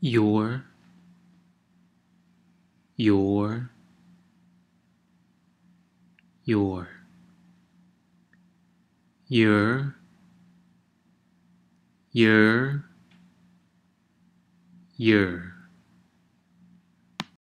your your your your your your